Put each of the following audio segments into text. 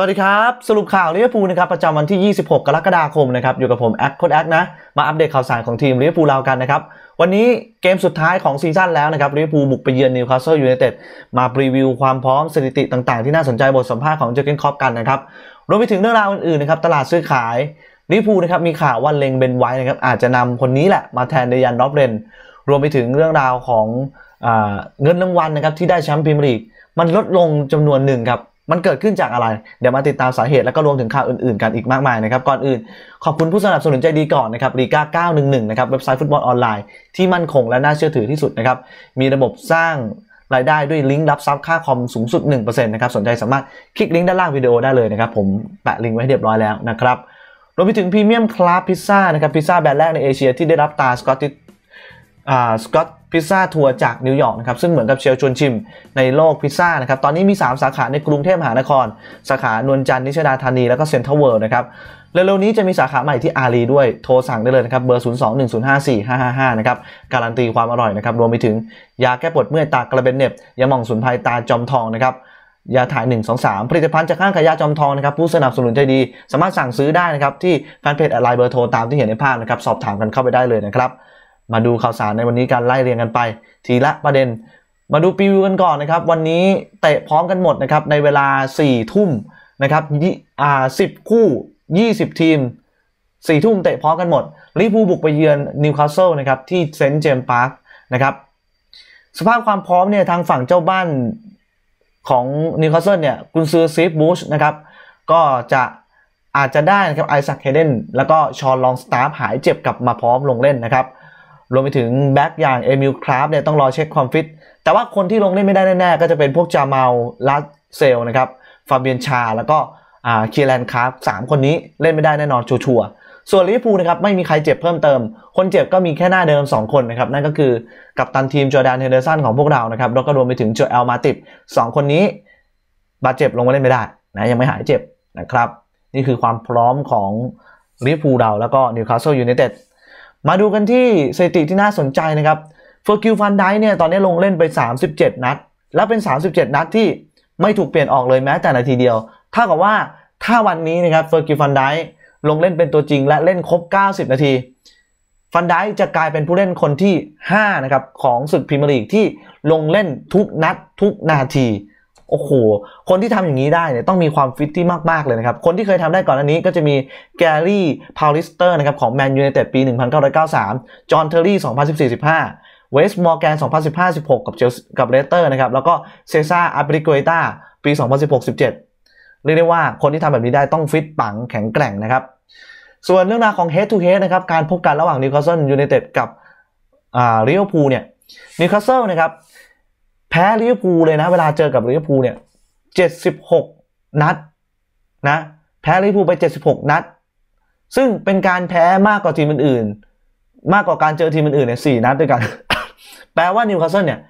วัสดีครับ สรุปข่าวลิเวอร์พูลนะครับประจำวันที่ 26 กรกฎาคมนะครับอยู่กับผม แอคโคดแอคนะ มาอัปเดตข่าวสารของทีมลิเวอร์พูลเรากันนะครับ วันนี้เกมสุดท้ายของซีซั่นแล้วนะครับลิเวอร์พูลบุกไปเยือนนิวคาสเซิลยูไนเต็ดมารีวิวความพร้อมสถิติต่างๆ ที่น่าสนใจบทสัมภาษณ์ของเจอเกนคอปกันนะครับ รวมไปถึงเรื่องราวอื่นๆนะครับตลาดซื้อขายลิเวอร์พูลนะครับมีข่าวว่าเลงเบนไว้นะครับอาจจะนำคนนี้แหละมาแทนเดยันรอบเรนรวมไปถึงเรื่องราวของเงินรางวัลนะครับที่ได้แชมป์พรีเมียร์ลีกมันลดลงจำนวนหนึ่งครับมันเกิดขึ้นจากอะไร เดี๋ยวมาติดตามสาเหตุแล้วก็รวมถึงข่าวอื่นๆ กันอีกมากมายนะครับก่อนอื่นขอบคุณผู้สนับสนุนใจดีก่อนนะครับรีก้า911นะครับเว็บไซต์ฟุตบอลออนไลน์ที่มั่นคงและน่าเชื่อถือที่สุดนะครับ มีระบบสร้างรายได้ด้วยลิงก์รับซับค่าคอมสูงสุด 1%นะครับ สนใจสามารถคลิกลิงก์ด้านล่างวิดีโอได้เลยนะครับผมแปะลิงก์ไว้เรียบร้อยแล้วนะครับรวมไปถึงพรีเมียมคลาสพิซซ่านะครับพิซซ่าแบรนด์แรกในเอเชีย ที่ได้รับตาสกอตติสกอตพิซซ่าทัวร์จากนิวยอร์กนะครับซึ่งเหมือนกับเชลชวนชิมในโลกพิซซ่านะครับตอนนี้มี 3 สาขาในกรุงเทพมหานคร สาขานวลจันทร์นิชดาธานีแล้วก็เซ็นทรัลเวิลด์นะครับเร็วๆนี้จะมีสาขาใหม่ที่อารีด้วยโทรสั่งได้เลยนะครับเบอร์0 2 1 0 5 4 5 5 5นะครับการันตีความอร่อยนะครับรวมไปถึง ยาแก้ปวดเมื่อยตากระเบนเน็บยาหม่องสุนไพรตาจอมทองนะครับยาถ่าย 1 2 3 ผลิตภัณฑ์จากห้างขายยาจอมทองนะครับผู้สนับสนุนใจดี สามารถสั่งซื้อได้นะครับที่แฟนเพจไลน์เบอร์โทรตามที่เห็นในภาพนะครับสอบถามกันเข้าไปได้เลยนะครับมาดูข่าวสารในวันนี้การไล่เรียงกันไป ทีละประเด็น มาดูปิวกันก่อนนะครับ วันนี้เตะพร้อมกันหมดนะครับในเวลา4ี่ทุ่มนะครับอ่าสิบคู่ 20 ทีมสี่ทุ่มเตะพร้อมกันหมดลิเวอร์พูลบุกไปเยือนนิวคาสเซิลนะครับ ที่เซนต์เจมส์พาร์คนะครับสภาพความพร้อมเนี่ยทางฝั่งเจ้าบ้านของนิวคาสเซิลเนี่ยกุนซือซีฟบูชนะครับก็จะอาจจะได้นะครับไอซัเฮเดนแล้วก็ชอนลองสตาร์หายเจ็บกลับมาพร้อมลงเล่นนะครับรวมไปถึงแบ็กอย่างเอมิลคราฟเนี่ยต้องรอเช็คความฟิต แต่ว่าคนที่ลงเล่นไม่ได้แน่ๆ ก็จะเป็นพวกจามาลลัสเซลนะครับ ฟาเบียนชา แล้วก็เคียแลนคราฟสามคนนี้เล่นไม่ได้แน่นอนชัวร์ส่วนลิเวอร์พูลนะครับไม่มีใครเจ็บเพิ่มเติม คนเจ็บก็มีแค่หน้าเดิม 2 คนนะครับ นั่นก็คือกัปตันทีมจอร์แดนเฮเดอร์สันของพวกเรานะครับ แล้วก็รวมไปถึงจอเอลมาติด 2 คนนี้บาดเจ็บลงมาเล่นไม่ได้นะยังไม่หายเจ็บนะครับนี่คือความพร้อมของลิเวอร์พูลเราแล้วก็นิวคาสเซิลยูไนเต็ดมาดูกันที่สถิติที่น่าสนใจนะครับเฟอร์กิลฟันไดเนี่ยตอนนี้ลงเล่นไป 37 นัด และเป็น 37 นัดที่ไม่ถูกเปลี่ยนออกเลยแม้แต่นาทีเดียว ถ้ากับว่าถ้าวันนี้นะครับเฟอร์กิลฟันไดลงเล่นเป็นตัวจริงและเล่นครบ 90 นาทีฟันไดจะกลายเป็นผู้เล่นคนที่ 5 นะครับของศึกพรีเมียร์ลีกที่ลงเล่นทุกนัดทุกนาทีโอ้โห คนที่ทำอย่างนี้ได้เนี่ยต้องมีความฟิตที่มาก ๆ เลยนะครับ คนที่เคยทำได้ก่อนอันนี้ก็จะมีแกรี่พาวลิสเตอร์นะครับของแมนยูในแต่ปี 1993 จอห์นเทอร์รี่ 2014-15เวสต์มอร์แกน 2015-16 กับเจลกับเลสเตอร์นะครับ แล้วก็เซซ่าอาบริโกเอต้าปี 2016-17 เรียกได้ว่าคนที่ทำแบบนี้ได้ต้องฟิตปังแข็งแกร่งนะครับ ส่วนเรื่องราวของเฮดทูเฮดนะครับ การพบกันระหว่างนิวคาสเซิลยูไนเต็ดกับอ่าลิเวอร์พูลเนี่ยนิวคาสเซิลนะครับแพ้ลิเวอร์พูลเลยนะ เวลาเจอกับลิเวอร์พูล เนี่ยเจ็ดสิบหกนัดนะแพ้ลิเวอร์พูลไปเจ็ดสิบหกนัด ซึ่งเป็นการแพ้มากกว่าทีมอื่นๆ มากกว่าการเจอทีมอื่นๆเนี่ยสี่นัดด้วยกัน แปลว่านิวคาสเซิลเนี่ย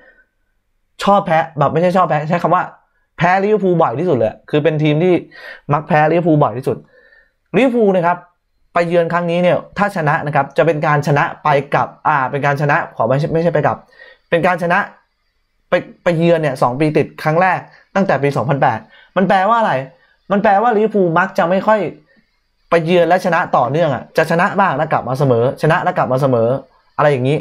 ชอบแพ้แบบไม่ใช่ชอบแพ้ใช้คำว่าแพ้ลิเวอร์พูลบ่อยที่สุดเลยคือเป็นทีมที่มักแพ้ลิเวอร์พูลบ่อยที่สุดลิเวอร์พูลนะครับไปเยือนครั้งนี้เนี่ยถ้าชนะนะครับจะเป็นการชนะไปกับอ่า เป็นการชนะ ขอไม่ใช่ไม่ใช่ไปกับ เป็นการชนะไปไปเยือนเนี่ยสองปีติดครั้งแรกตั้งแต่ปี 2008 มันแปลว่าอะไร มันแปลว่าลิเวอร์พูลมักจะไม่ค่อยไปเยือนและชนะต่อเนื่องอ่ะจะชนะบ้างแล้วกลับมาเสมอ ชนะแล้วกลับมาเสมอ อะไรอย่างนี้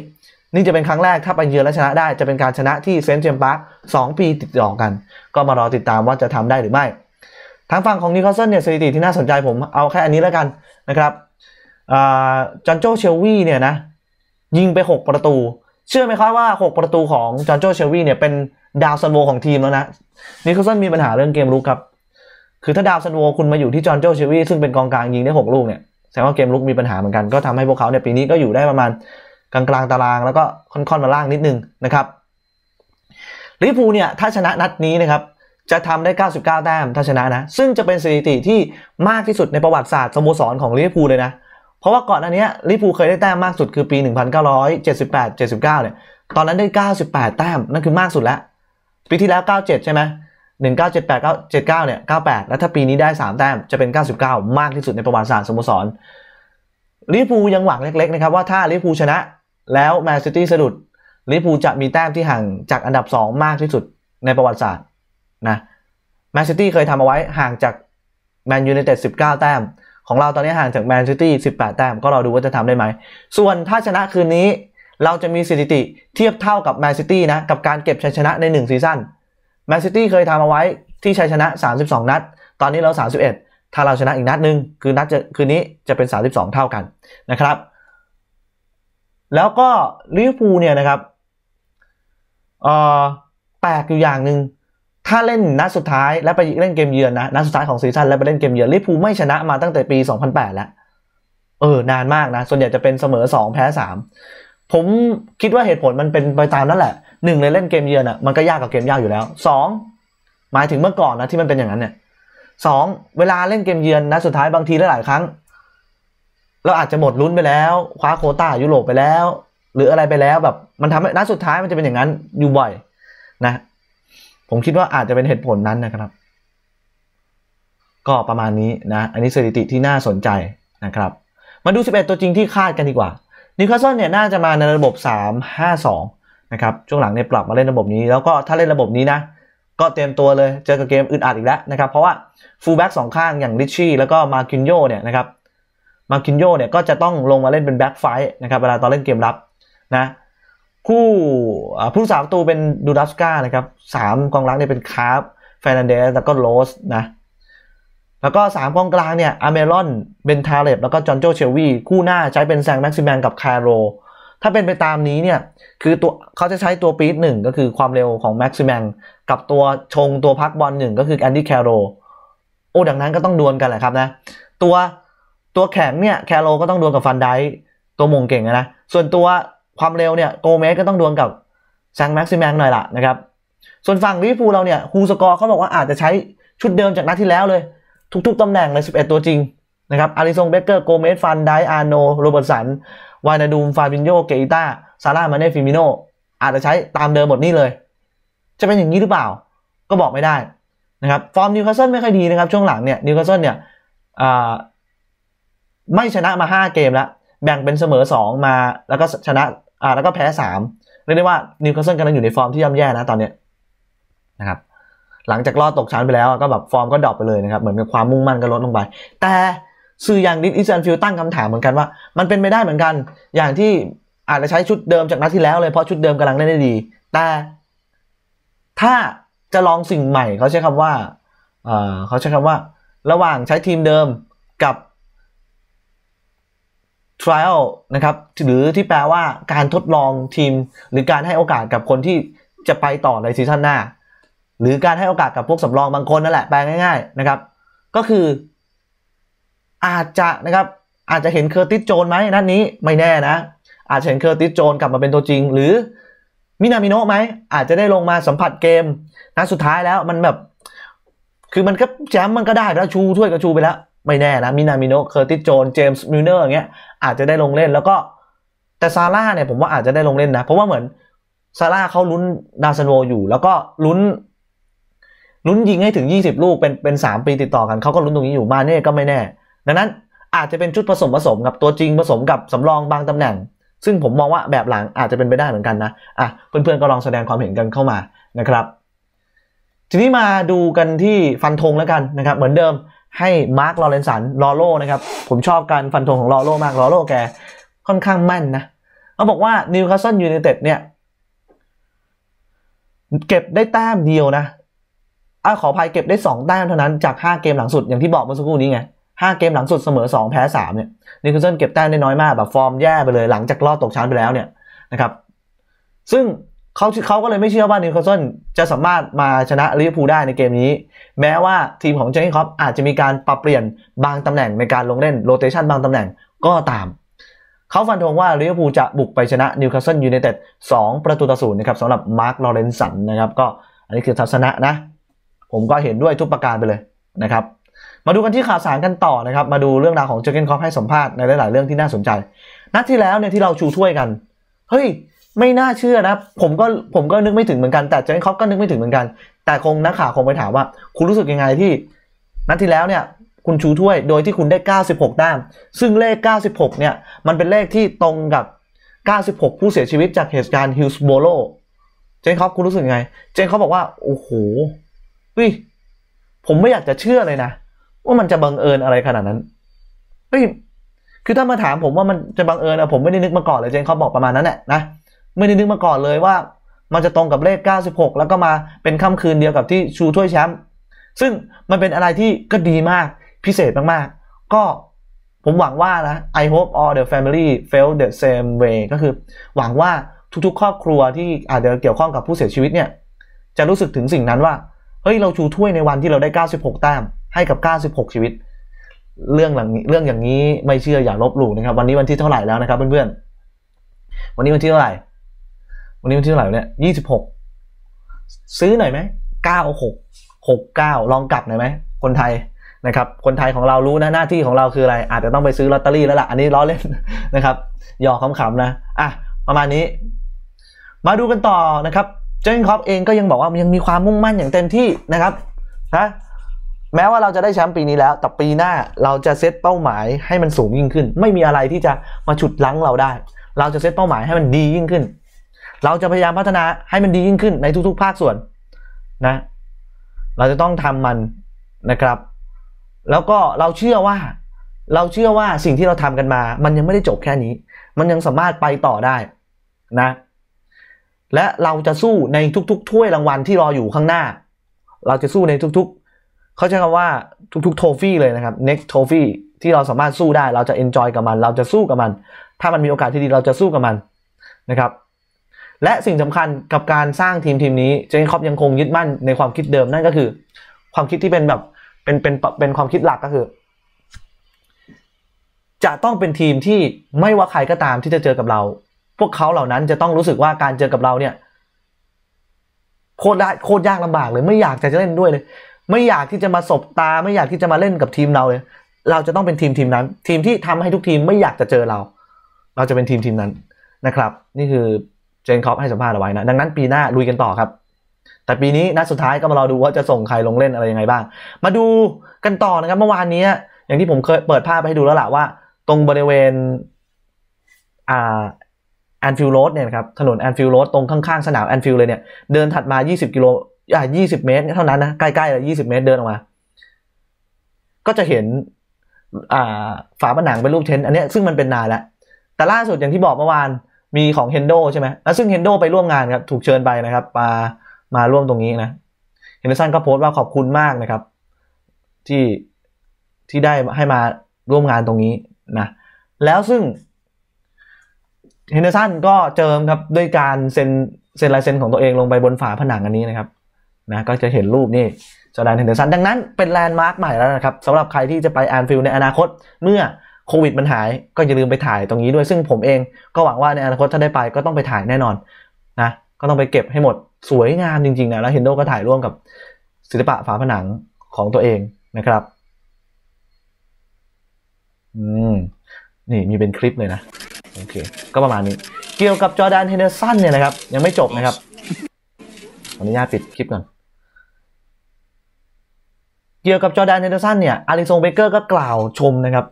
นี่จะเป็นครั้งแรกถ้าไปเยือนและชนะได้จะเป็นการชนะที่เซนต์เจมส์พาร์คสองปีติดต่อกัน ก็มารอติดตามว่าจะทำได้หรือไม่ ทางฝั่งของนิคาสเซิลเนี่ยสถิติที่น่าสนใจผมเอาแค่อันนี้แล้วกันนะครับจอห์นโจเชลวีเนี่ยนะยิงไป 6 ประตูเชื่อไหมครับว่า 6 ประตูของจอร์โจเชลวีเนี่ย เป็นดาวซันโวของทีมแล้วนะนิโคลสันมีปัญหาเรื่องเกมรุกครับ คือถ้าดาวซันโวคุณมาอยู่ที่จอร์โจเชลวีซึ่งเป็นกองกลางยิงได้6ลูกเนี่ย แสดงว่าเกมรุกมีปัญหาเหมือนกัน ก็ทำให้พวกเขาเนี่ยปีนี้ก็อยู่ได้ประมาณ กลางกลางตารางแล้วก็ค่อนๆมาล่างนิดนึงนะครับลิปูเนี่ยถ้าชนะนัดนี้นะครับจะทำได้ 99 แต้มถ้าชนะนะซึ่งจะเป็นสถิติที่มากที่สุดในประวัติศาสตร์สโมสรของลิฟูเลยนะเพราะว่าก่อนอันนี้ลิฟูเคยได้แต้มมากสุดคือปี 1978 79 เนี่ย ตอนนั้นได้ 98 แต้มนั่นคือมากสุดแล้ว ปีที่แล้ว 97 ใช่ไหม 1978 79 เนี่ย 98 แล้วถ้าปีนี้ได้ 3 แต้มจะเป็น 99 มากที่สุดในประวัติศาสตร์สโมสรลิฟูยังหวังเล็กๆนะครับว่าถ้าลิฟูชนะแล้วแมนซิตี้สะดุดลิฟูจะมีแต้มที่ห่างจากอันดับ2 มากที่สุดในประวัติศาสตร์นะแมนซิตี้เคยทำเอาไว้ห่างจากแมนยูไนเต็ด19 แต้มของเราตอนนี้ห่างจากแมนซิตี้18 แต้มก็รอดูว่าจะทำได้ไหม ส่วนถ้าชนะคืนนี้เราจะมีสถิติ เทียบเท่ากับแมนซิตี้นะกับการเก็บชัยชนะใน 1 ซีซั่นแมนซิตี้เคยทำเอาไว้ที่ชัยชนะ 32 นัดตอนนี้เรา 31 ถ้าเราชนะอีกนัดหนึ่งคือนัดจะคืนนี้จะเป็น 32 เท่ากันนะครับ แล้วก็ลิเวอร์พูลเนี่ยนะครับอ่แปลกอยู่อย่างหนึ่งถ้าเล่นนัดสุดท้ายและไปเล่นเกมเยือนนะนัดสุดท้ายของซีซั่นและไปเล่นเกมเยือนลิเวอร์พูลไม่ชนะมาตั้งแต่ปี 2008 แล้วเออนานมากนะส่วนใหญ่จะเป็นเสมอ2แพ้3ผมคิดว่าเหตุผลมันเป็นไปตามนั่นแหละหนึ่งเลยเล่นเกมเยือนอ่ะมันก็ยากกับเกมยากอยู่แล้วสองหมายถึงเมื่อก่อนนะที่มันเป็นอย่างนั้นเนี่ยสองเวลาเล่นเกมเยือนนะสุดท้ายบางทีหลายครั้ง เราอาจจะหมดลุ้นไปแล้ว คว้าโคต้ายุโรปไปแล้ว หรืออะไรไปแล้วแบบมันทำให้นัดสุดท้ายมันจะเป็นอย่างนั้นอยู่บ่อย นะผมคิดว่าอาจจะเป็นเหตุผลนั้นนะครับ ก็ประมาณนี้นะ อันนี้สถิติที่น่าสนใจนะครับ มาดู 11 ตัวจริงที่คาดกันดีกว่านิวคาสเซิลเนี่ยน่าจะมาในระบบ 3-5-2 นะครับ ช่วงหลังเนี่ยปรับมาเล่นระบบนี้แล้วก็ถ้าเล่นระบบนี้นะ ก็เตรียมตัวเลยเจอกับเกมอึดอัดอีกแล้วนะครับ เพราะว่าฟูลแบ็กสองข้างอย่างริชชี่แล้วก็มาคินโยเนี่ยนะครับมาคินโยเนี่ยก็จะต้องลงมาเล่นเป็นแบ็กไฟนะครับ เวลาตอนเล่นเกมรับนะผู้ผู้สาวตูเป็นดูดัสกานะครับสามกองหลังเนี่ยเป็นคาร์ฟฟนันเดสแล้วก็โรสนะแล้วก็สามกองกลางเนี่ยอเมรอนเบนทาเลบแล้วก็จอนโจเชลวีคู่หน้าใช้เป็นแซงแม็กซิแมนกับคาโรถ้าเป็นไปตามนี้เนี่ยคือตัวเขาจะใช้ตัวปีดหนึ่งก็คือความเร็วของแม็กซิแมนกับตัวชงตัวพักบอลหนึ่งก็คือแอนดี้แคโรโอ้ ดังนั้นก็ต้องดวลกันแหละครับนะ ตัวตัวแข็งเนี่ยแคโรก็ต้องดวลกับฟันไดตัวมงเก่งนะส่วนตัวความเร็วเนี่ยโกเมสก็ต้องดวงกับแซงแม็กซิแมงหน่อยละนะครับส่วนฝั่งลิฟูเราเนี่ยคูสกอร์เขาบอกว่าอาจจะใช้ชุดเดิมจากนัดที่แล้วเลย ทุกๆตำแหน่งเลย11 ตัวจริงนะครับอาริซงเบเกอร์ โกเมสฟันไดอาโน โรเบิร์ตสันวานาดูมฟาบินโยเกอิต้าซาร่ามาเน่ฟิมิโนอาจจะใช้ตามเดิมหมดนี่เลย จะเป็นอย่างนี้หรือเปล่า ก็บอกไม่ได้นะครับฟอร์มนิวคาสเซิลไม่ค่อยดีนะครับช่วงหลังเนี่ยนิวคาสเซิลเนี่ยไม่ชนะมา 5 เกมแล้วแบ่งเป็นเสมอ 2 มาแล้วก็ชนะอ่าแล้วก็แพ้สามเรียกได้ว่านิวคาสเซิลกำลังอยู่ในฟอร์มที่ย่ำแย่นะตอนเนี้ยนะครับหลังจากรอดตกชั้นไปแล้วก็แบบฟอร์มก็ดรอปไปเลยนะครับเหมือนกับความมุ่งมั่นก็ลดลงไป แต่สื่ออย่างดิสอิสซนฟิลตั้งคำถามเหมือนกันว่ามันเป็นไม่ได้เหมือนกัน อย่างที่อาจจะใช้ชุดเดิมจากนัดที่แล้วเลยเพราะชุดเดิมกำลังเล่นได้ดี แต่ถ้าจะลองสิ่งใหม่เขาใช้คำว่าเเขาใช้คำว่าระหว่างใช้ทีมเดิมกับ trial นะครับ หรือที่แปลว่าการทดลองทีม หรือการให้โอกาสกับคนที่จะไปต่อในซีซั่นหน้า หรือการให้โอกาสกับพวกสำรองบางคนนั่นแหละแปลง่ายๆนะครับก็คืออาจจะนะครับอาจจะเห็นเคอร์ติสโจนไหมนั่นนี้ ไม่แน่นะ อาจจะเห็นเคอร์ติสโจนกลับมาเป็นตัวจริง หรือมินามิโนะไหมอาจจะได้ลงมาสัมผัสเกมนะสุดท้ายแล้วมันแบบคือมันก็แจมมันก็ได้แล้วชูถ้วยกบชูไปแล้วไม่แน่นะมินา มิโนเคอร์ติส โจน เจมส์ มิลเนอร์อย่างเงี้ยอาจจะได้ลงเล่นแล้วก็แต่ซาร่าเนี่ยผมว่าอาจจะได้ลงเล่นนะเพราะว่าเหมือนซาร่าเขาลุ้นดาซันโวอยู่ แล้วก็ลุ้นลุ้นยิงให้ถึง 20 ลูก เป็นเป็น 3 ปีติดต่อกันเขาก็ลุ้นตรงนี้อยู่มาเน่ก็ไม่แน่ ดังนั้นอาจจะเป็นชุดผสมผสมกับตัวจริงผสมกับสำรองบางตำแหน่ง ซึ่งผมมองว่าแบบหลังอาจจะเป็นไปได้เหมือนกันนะอ่ะเพื่อนๆก็ลองแสดงความเห็นกันเข้ามานะครับ ทีนี้มาดูกันที่ฟันธงแล้วกันนะครับเหมือนเดิมให้มาร์คลอเรนสันลอโลนะครับผมชอบการฟันธงของลอโลมากลอโลแก ค่อนข้างแม่นนะเขาบอกว่านิวคาสเซิลยูไนเต็ดเนี่ยเก็บได้แต้มเดียวนะอาขออภัยเก็บได้2แต้มเท่านั้นจาก 5 เกมหลังสุด อย่างที่บอกเมื่อสักครู่นี้ไง 5 เกมหลังสุดเสมอ 2 แพ้3เนี่ยนิวคาสเซิลเก็บแต้มได้น้อยมากแบบฟอร์มแย่ไปเลยหลังจากลอดตกชั้นไปแล้วเนี่ยนะครับ ซึ่งเขาเขาก็เลยไม่เชื่อว่านิวคาสเซิลจะสามารถมาชนะลิเวอร์พูลได้ในเกมนี้ แม้ว่าทีมของเจนนี่ครอปอาจจะมีการปรับเปลี่ยนบางตำแหน่ง ในการลงเล่นโรเตชันบางตำแหน่งก็ตาม เขาฟันธงว่าลิเวอร์พูลจะบุกไปชนะนิวคาสเซิลยูไนเต็ดสองประตูต่อศูนย์นะครับสำหรับมาร์คลอเรนสันนะครับก็อันนี้คือทัศนะนะ ผมก็เห็นด้วยทุกประการไปเลยนะครับมาดูกันที่ข่าวสารกันต่อนะครับมาดูเรื่องราวของเจอร์เกนคอปให้สัมภาษณ์ในหลายๆเรื่องที่น่าสนใจนัดที่แล้วเนี่ยที่เราชูถ้วยกันเฮ้ยไม่น่าเชื่อนะผมก็ผมก็นึกไม่ถึงเหมือนกันแต่เจนคอปก็นึกไม่ถึงเหมือนกัน แต่คงนักข่าวคงไปถามว่า คุณรู้สึกยังไงที่ นัดที่แล้วเนี่ย คุณชูถ้วยโดยที่คุณได้ 96 แต้มซึ่งเลข 96 เนี่ย มันเป็นเลขที่ตรงกับ 96 ผู้เสียชีวิตจากเหตุการณ์ฮิลส์โบโลเจนคอปคุณรู้สึกยังไง เจนคอปบอกว่า โอ้โหวิผมไม่อยากจะเชื่อเลยนะ ว่ามันจะบังเอิญอะไรขนาดนั้นเฮ้ยคือถ้ามาถามผมว่ามันจะบังเอิญอะผมไม่ได้นึกมาก่อนเลยเจนเขาบอกประมาณนั้นแหละนะไม่ได้นึกมาก่อนเลยว่ามันจะตรงกับเลข 96 แล้วก็มาเป็นค่ำคืนเดียวกับที่ชูถ้วยแชมป์ซึ่งมันเป็นอะไรที่ก็ดีมากพิเศษมากๆ ก็ผมหวังว่านะ I hope all the family felt the same way ก็คือหวังว่าทุกๆ ครอบครัวที่อาจจะเกี่ยวข้องกับผู้เสียชีวิตเนี่ย จะรู้สึกถึงสิ่งนั้นว่าเฮ้ยเราชูถ้วยในวันที่เราได้ 96แต้มให้กับ 96 ชีวิต เรื่องหลังเรื่องอย่างนี้ไม่เชื่ออย่าลบหลู่นะครับวันนี้วันที่เท่าไหร่แล้วนะครับเพื่อนๆวันนี้วันที่เท่าไหร่วันนี้วันที่เท่าไหร่เนี่ยยี่สิบหกซื้อหน่อยไหมเก้าหกหกเก้าลองกลับหน่อยไหมคนไทยนะครับคนไทยของเรารู้นะหน้าที่ของเราคืออะไร อาจจะต้องไปซื้อลอตเตอรี่แล้วล่ะอันนี้ล้อเล่นนะครับหยอกขำๆนะอ่ะประมาณนี้ มาดูกันต่อนะครับเจนคอปเองก็ยังบอกว่ายังมีความมุ่งมั่นอย่างเต็มที่นะครับนะแม้ว่าเราจะได้แชมป์ปีนี้แล้ว แต่ปีหน้าเราจะเซตเป้าหมายให้มันสูงยิ่งขึ้น ไม่มีอะไรที่จะมาฉุดลั้งเราได้ เราจะเซตเป้าหมายให้มันดียิ่งขึ้นเราจะพยายามพัฒนาให้มันดียิ่งขึ้นในทุกๆ ภาคส่วนนะ เราจะต้องทำมันนะครับ แล้วก็เราเชื่อว่า เราเชื่อว่าสิ่งที่เราทำกันมา มันยังไม่ได้จบแค่นี้ มันยังสามารถไปต่อได้นะ และเราจะสู้ในทุกๆถ้วยรางวัลที่รออยู่ข้างหน้า เราจะสู้ในทุก ๆเขาใช้คำว่า ทุกๆโทฟี่เลยนะครับ next trophy ที่เราสามารถสู้ได้ เราจะ enjoy กับมัน เราจะสู้กับมัน ถ้ามันมีโอกาสที่ดีเราจะสู้กับมันนะครับและสิ่งสำคัญกับการสร้างทีมทีมนี้เจนคอปยังคงยึดมั่นในความคิดเดิมนั่นก็คือความคิดที่เป็นแบบเป็นเป็นเป็นความคิดหลักก็คือ จะต้องเป็นทีมที่ไม่ว่าใครก็ตามที่จะเจอกับเรา พวกเขาเหล่านั้นจะต้องรู้สึกว่าการเจอกับเราเนี่ย โคตรโคตรยากลำบากเลยไม่อยากจะเล่นด้วยเลย ไม่อยากที่จะมาสบตา ไม่อยากที่จะมาเล่นกับทีมเราเลยเราจะต้องเป็นทีมทีมนั้น ทีมที่ทำให้ทุกทีมไม่อยากจะเจอเรา เราจะเป็นทีมทีมนั้นนะครับ นี่คือจนคอปให้สัมภาษณ์เอาไว้นะดังนั้นปีหน้าลุยกันต่อครับ แต่ปีนี้นัดสุดท้ายก็มารอดูว่าจะส่งใครลงเล่นอะไรยังไงบ้าง มาดูกันต่อนะครับ เมื่อวานนี้อย่างที่ผมเคยเปิดภาพไปให้ดูแล้วล่ะว่าตรงบริเวณอ่าแอนฟิลโรดเนี่ยครับถนนแอนฟิลโรดตรงข้างๆสนามแอนฟิลเลยเนี่ย เดินถัดมา 20 กิโลอ่า20 เมตรเท่านั้นนะใกล้ๆเลย 20 เมตรเดินออกมาก็จะเห็นอ่าฝาผนังเป็นรูปเทนต์อันนี้ซึ่งมันเป็นนานแล้วแต่ล่าสุดอย่างที่บอกเมื่อวานมีของเฮนโดใช่ไหมอะซึ่งเฮนโดไปร่วมงานครับ ถูกเชิญไปนะครับ มา มาร่วมตรงนี้นะเฮนเดอร์สันก็โพสต์ว่าขอบคุณมากนะครับ ที่ ที่ได้ให้มาร่วมงานตรงนี้นะ แล้วซึ่งเฮนเดอร์สันก็เจิมครับ ด้วยการเซ็น เซ็นลายเซ็นของตัวเองลงไปบนฝาผนังอันนี้นะครับ นะ ก็จะเห็นรูปนี่จอแดนเฮนเดอร์สันดังนั้นเป็นแลนด์มาร์กใหม่แล้วนะครับ สำหรับใครที่จะไปแอนฟิลด์ในอนาคต เมื่อโควิดมันหายก็อย่าลืมไปถ่ายตรงนี้ด้วย ซึ่งผมเองก็หวังว่าในอนาคตถ้าได้ไปก็ต้องไปถ่ายแน่นอนนะก็ต้องไปเก็บให้หมดสวยงามจริงๆนะแล้วเฮนโดก็ถ่ายร่วมกับ ศิลปะฝาผนังของตัวเองนะครับอืมนี่มีเป็นคลิปเลยนะโอเคก็ประมาณนี้เกี่ยวกับจอแดนเฮนเดอร์สันเนี่ยนะครับ ยังไม่จบนะครับ ขออนุญาตปิดคลิปก่อน เกี่ยวกับจอแดนเฮนเดอร์สันเนี่ยอาริสงเบเกอร์ก็กล่าวชมนะครับ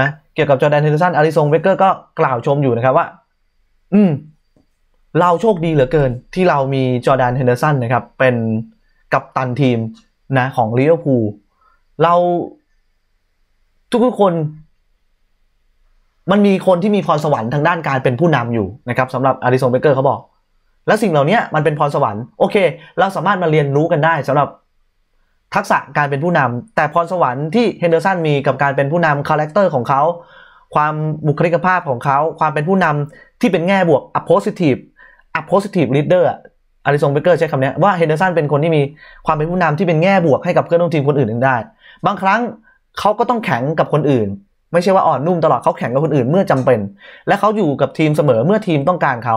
นะเกี่ยวกับจอแดนเฮนเดอร์สันอาริซงเวเกอร์ก็กล่าวชมอยู่นะครับว่า อืม เราโชคดีเหลือเกินที่เรามีจอแดนเฮนเดอร์สันนะครับ เป็นกัปตันทีมนะ ของลิเวอร์พูลเรา ทุกคน มันมีคนที่มีพรสวรรค์ทางด้านการเป็นผู้นำอยู่นะครับสำหรับอาริซงเบเกอร์เขาบอก และสิ่งเหล่านี้มันเป็นพรสวรรค์โอเค เราสามารถมาเรียนรู้กันได้สำหรับทักษะการเป็นผู้นำ แต่พรสวรรค์ที่เฮนเดอร์สันมีกับการเป็นผู้นำคาแรคเตอร์ของเขา ความบุคลิกภาพของเขา ความเป็นผู้นำที่เป็นแง่บวก a positive a positive leader อาริสงเบเกอร์ใช้คำนี้ว่าเฮนเดอร์สันเป็นคนที่มีความเป็นผู้นำที่เป็นแง่บวกให้กับเพื่อนร่วมทีมคนอื่นได้ บางครั้งเขาก็ต้องแข็งกับคนอื่นไม่ใช่ว่าอ่อนนุ่มตลอดเขาแข่งกับคนอื่นเมื่อจำเป็น และเขาอยู่กับทีมเสมอเมื่อทีมต้องการเขา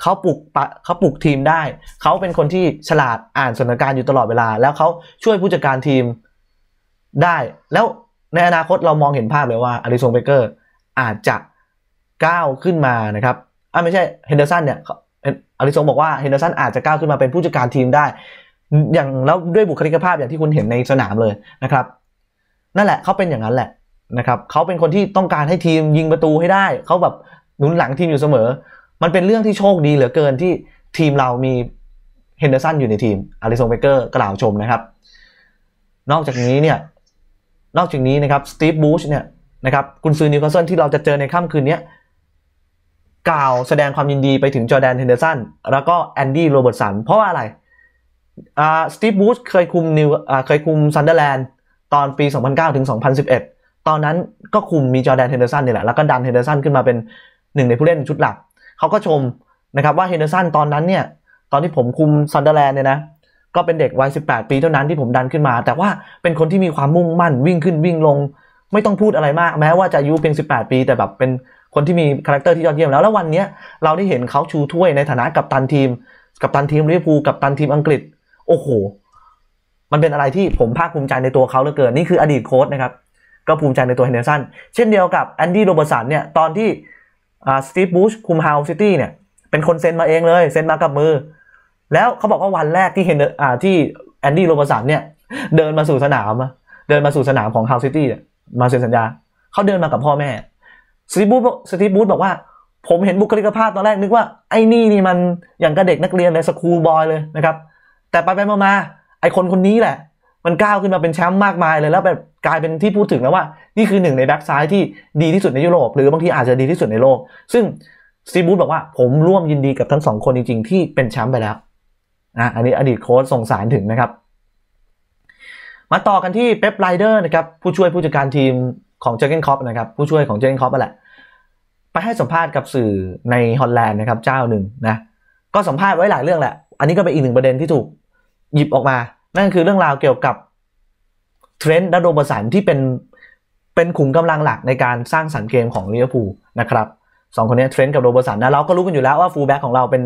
เขาปลุกเขาปลุกทีมได้เขาเป็นคนที่ฉลาดอ่านสถานการณ์อยู่ตลอดเวลา แล้วเขาช่วยผู้จัดการทีมได้แล้วในอนาคตเรามองเห็นภาพเลยว่าอาริสันเบเกอร์อาจจะก้าวขึ้นมานะครับอ่าไม่ใช่เฮนเดอร์สันเนี่ยอาริสันบอกว่าเฮนเดอร์สันอาจจะก้าวขึ้นมาเป็นผู้จัดการทีมได้ อย่างแล้วด้วยบุคลิกภาพอย่างที่คุณเห็นในสนามเลยนะครับนั่นแหละเขาเป็นอย่างนั้นแหละนะครับเขาเป็นคนที่ต้องการให้ทีมยิงประตูให้ได้ เขาแบบหนุนหลังทีมอยู่เสมอ มันเป็นเรื่องที่โชคดีเหลือเกินที่ทีมเรามีเฮนเดอร์สันอยู่ในทีมอาริซงเบเกอร์กล่าวชมนะครับ นอกจากนี้เนี่ยนอกจากนี้นะครับสตีฟบูชเนี่ยนะครับคุณซือนิวคาสเซิลที่เราจะเจอในค่ำคืนนี้กล่าวแสดงความยินดีไปถึงจอแดนเฮนเดอร์สันแล้วก็แอนดี้โรเบิร์ตสันเพราะว่าอะไรสตีฟบูชเคยคุมนิวเคยคุมซันเดอร์แลนด์ตอนปี 2009ถึง2011ตอนนั้นก็คุมมีจอแดนเฮนเดอร์สันนี่แหละแล้วก็ดันเฮนเดอร์สันขึ้นมาเป็นหนึ่งในผู้เล่นชุดหลักเขาก็ชมนะครับว่าเฮนเดอร์สันตอนนั้นเนี่ยตอนที่ผมคุมซันเดอร์แลนด์เนี่ยนะก็เป็นเด็กวัยสิปีเท่านั้นที่ผมดันขึ้นมา แต่ว่าเป็นคนที่มีความมุ่งมั่นวิ่งขึ้นวิ่งลง ไม่ต้องพูดอะไรมากแม้ว่าจะอายุเพียง18 ปี แต่แบบเป็นคนที่มีคาแรคเตอร์ที่ยอดเยี่ยมแล้วแล้ววันนี้เราได้เห็นเขาชูถ้วยในฐานะกัปตันทีม กัปตันทีมลิเวอร์พูลกัปตันทีมอังกฤษ โอ้โห มันเป็นอะไรที่ผมภาคภูมิใจในตัวเขาเหลือเกินนี่คืออดีตโค้ชนะครับก็ภูมิใจในตัวเฮนเดอร์สัน เช่นเดียวกับแอนดี้โรเบอร์สันเนี่ยตอนที่สตีฟบูชคุมฮาวซิตี้เนี่ยเป็นคนเซ็นมาเองเลยเซ็นมากับมือ แล้วเขาบอกว่าวันแรกที่เฮนเดอร์ที่แอนดี้โรเบอร์สันเนี่ยเดินมาสู่สนามเดินมาสู่สนามของฮาวซิตี้มาเซ็นสัญญาเขาเดินมากับพ่อแม่สตีฟบูชสตีฟบูชบอกว่าผมเห็นบุคลิกภาพตอนแรกนึกว่า ไอ้นี่นี่มันอย่างกับเด็กนักเรียนเลยสคูลบอยเลยนะครับ แต่ไปไปมาไอคนคนนี้แหละมันก้าวขึ้นมาเป็นแชมป์มากมายเลย แล้วแบบกลายเป็นที่พูดถึงแล้วว่า นี่คือหนึ่งในแบ็กซ้ายที่ดีที่สุดในยุโรป หรือบางทีอาจจะดีที่สุดในโลก ซึ่งซีบูธบอกว่าผมร่วมยินดีกับทั้งสองคนจริงๆที่เป็นแชมป์ไปแล้วอ่ะอันนี้อดีตโค้ชส่งสารถึงนะครับ มาต่อกันที่เป๊ปไรเดอร์นะครับ ผู้ช่วยผู้จัดการทีมของเจเกนคอปนะครับผู้ช่วยของเจเกนคอปแหละ ไปให้สัมภาษณ์กับสื่อในฮอลแลนด์นะครับเจ้าหนึ่งนะก็สัมภาษณ์ไว้หลายเรื่องแหละอันนี้ก็เป็นอีกหนึ่งประเด็นที่ถูกหยิบออกมานั่นคือเรื่องราวเกี่ยวกับเทรนด์ดละโดบสันที่เป็นเป็นขุมกำลังหลักในการสร้างสรรค์เกมของลิเวอร์พูลนะครับสองคนนี้เทรนด์กับโดบสันนะเราก็รู้กันอยู่แล้วว่าฟูลแบ็กของเราเป็น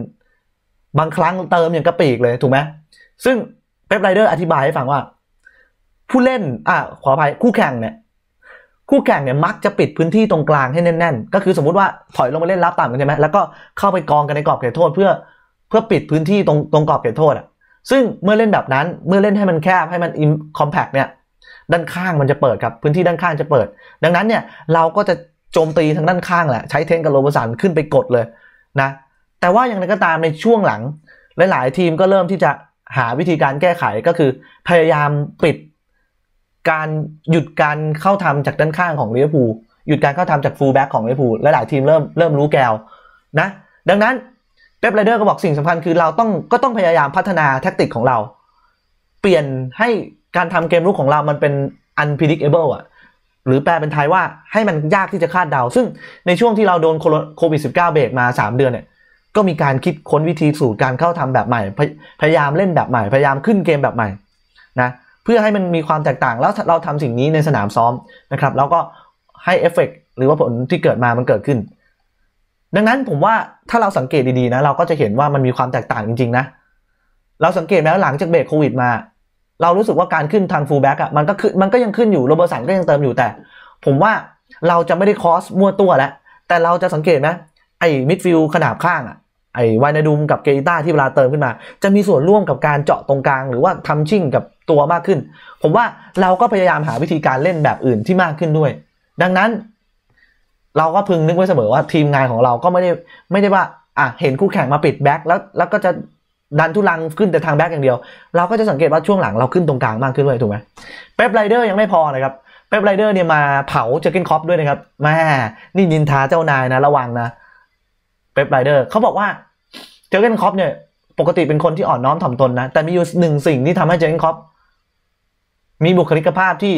บางครั้งเติมอย่างกระปีกเลยถูกไหมซึ่งเป๊ปไรเดอร์อธิบายให้ฟังว่า ผู้เล่นอ่ะขออภัยคู่แข่งเนี่ยคู่แข่งเนี่ยมักจะปิดพื้นที่ตรงกลางให้แน่นๆ ก็คือสมมุติว่าถอยลงมาเล่นรับต่ำกันใช่ไหมแล้วก็เข้าไปกองกันในกรอบเขตโทษ เพื่อเพื่อปิดพื้นที่ตรงตรงกรอบเขตโทษอ่ะซึ่งเมื่อเล่นแบบนั้นเมื่อเล่นให้มันแคบให้มันอินคอมแพกเนี่ยด้านข้างมันจะเปิดครับพื้นที่ด้านข้างจะเปิด ดังนั้นเนี่ยเราก็จะโจมตีทางด้านข้างแหละใช้เทนกับโรบสันขึ้นไปกดเลยนะแต่ว่าอย่างไรก็ตามในช่วงหลัง หลาย ๆ ทีมก็เริ่มที่จะหาวิธีการแก้ไขก็คือพยายามปิด การหยุดการเข้าทำจากด้านข้างของเวอร์พูหยุดการเข้าทำจากฟูลแบ็กของเวอร์พูลหลายๆทีมเริ่มเริ่มรู้แกวนะดังนั้นเป๊ปไรเดอร์ก็บอกสิ่งสำคัญคือเราต้องก็ต้องพยายามพัฒนาแท็กติกของเรา เปลี่ยนให้การทำเกมรุกของเรามันเป็น unpredictable อะหรือแปลเป็นไทยว่าให้มันยากที่จะคาดเดา ซึ่งในช่วงที่เราโดนโควิด -19 เบรกมา 3 เดือนเนี่ยก็มีการคิดค้นวิธีสู่การเข้าทำแบบใหม่ พยายามเล่นแบบใหม่พยายามขึ้นเกมแบบใหม่นะเพื่อให้มันมีความแตกต่างแล้วเราทำสิ่งนี้ในสนามซ้อมนะครับแล้วก็ให้เอฟเฟกหรือว่าผลที่เกิดมา มันเกิดขึ้นดังนั้นผมว่าถ้าเราสังเกตดีๆนะเราก็จะเห็นว่ามันมีความแตกต่างจริงๆนะเราสังเกตแล้วหลังจากเบรกโควิดมา เรารู้สึกว่าการขึ้นทางฟูลแบ็กอ่ะมันก็ขึ้นมันก็ยังขึ้นอยู่โรเบอร์สันก็ยังเติมอยู่แต่ ผมว่าเราจะไม่ได้คอสมั่วตัวแล้วแต่เราจะสังเกตนะไอ้มิดฟิลขนาบข้างอ่ะไอ้วายนาดูมกับเกอิต้าที่เวลาเติมขึ้นมา จะมีส่วนร่วมกับการเจาะตรงกลางหรือว่าทำชิ่งกับตัวมากขึ้น ผมว่าเราก็พยายามหาวิธีการเล่นแบบอื่นที่มากขึ้นด้วย ดังนั้นเราก็พึงนึกไว้เสมอว่าทีมงานของเราก็ไม่ได้ไม่ได้ว่าอ่ะเห็นคู่แข่งมาปิดแบ็คแล้วแล้วก็จะดันทุลังขึ้นแต่ทางแบ็คอย่างเดียว เราก็จะสังเกตว่าช่วงหลังเราขึ้นตรงกลางมากขึ้นด้วยถูกไหมเป๊ปไรเดอร์ยังไม่พอนะครับเป๊ปไรเดอร์เนี่ยมาเผาเจอร์เกนคอปด้วยนะครับแม่นี่นินทาเจ้านายนะระวังนะเป๊ปไรเดอร์เขาบอกว่าเจอร์เกนคอปเนี่ย ปกติเป็นคนที่อ่อนน้อมถ่อมตนนะแต่มีอยู่หนึ่งสิ่งที่ทำให้เจอร์เกนคอปมีบุคลิกภาพที่